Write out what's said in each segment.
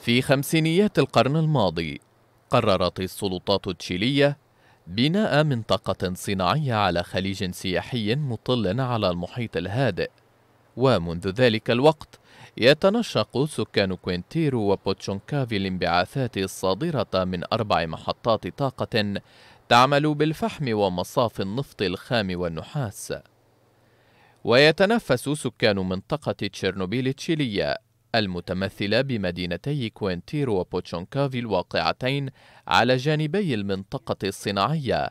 في خمسينيات القرن الماضي قررت السلطات التشيلية بناء منطقة صناعية على خليج سياحي مطل على المحيط الهادئ ومنذ ذلك الوقت يتنشق سكان كوينتيرو وبوتشونكافي الانبعاثات الصادرة من أربع محطات طاقة تعمل بالفحم ومصاف النفط الخام والنحاس ويتنفس سكان منطقة تشيرنوبيل التشيلية المتمثلة بمدينتي كوينتيرو وبوتشونكافي الواقعتين على جانبي المنطقة الصناعية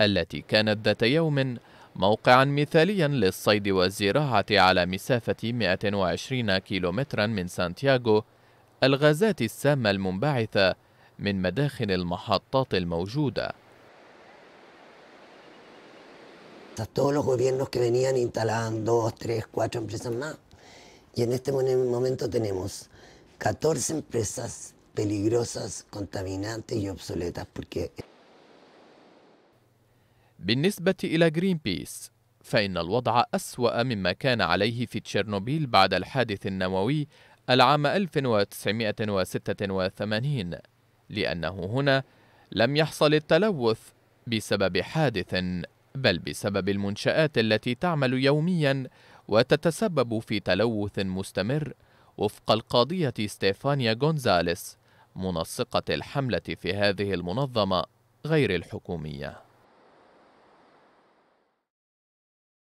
التي كانت ذات يوم موقعا مثاليا للصيد والزراعة على مسافة 120 كيلومترا من سانتياغو الغازات السامة المنبعثة من مداخن المحطات الموجودة todos los gobiernos que venían instalando dos, tres, cuatro empresas más. Y en este momento tenemos 14 empresas peligrosas, contaminantes y obsoletas porque بالنسبة إلى جرين بيس فإن الوضع أسوأ مما كان عليه في تشيرنوبيل بعد الحادث النووي العام 1986 لأنه هنا لم يحصل التلوث بسبب حادث بل بسبب المنشآت التي تعمل يوميا وتتسبب في تلوث مستمر وفق القاضية ستيفانيا غونزاليس منسقة الحملة في هذه المنظمة غير الحكومية